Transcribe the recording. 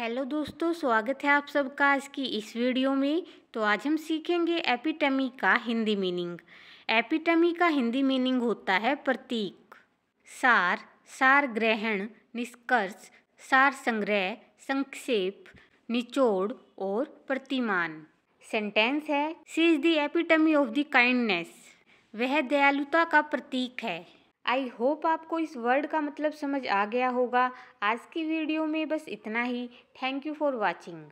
hello दोस्तों स्वागत है आप सबका आज की इस वीडियो में तो आज हम सीखेंगे एपिटमी का हिंदी मीनिंग एपिटमी का हिंदी मीनिंग होता है प्रतीक सार सार ग्रहण निष्कर्ष सार संग्रह संक्षेप निचोड़ और प्रतिमान सेंटेंस है she is the epitome of the kindness वह दयालुता का प्रतीक है आई होप आपको इस वर्ड का मतलब समझ आ गया होगा आज की वीडियो में बस इतना ही थैंक यू फॉर वॉचिंग